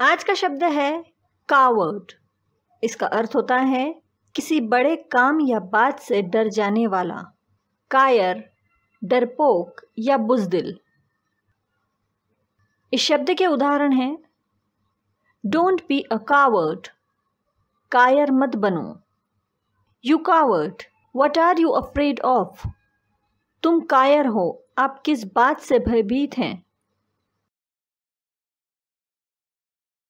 आज का शब्द है कावर्ड इसका अर्थ होता है किसी बड़े काम या बात से डर जाने वाला कायर डरपोक या बुजदिल इस शब्द के उदाहरण हैं डोंट बी अ कावर्ड कायर मत बनो you coward what are you afraid of तुम कायर हो आप किस बात से भयभीत हैं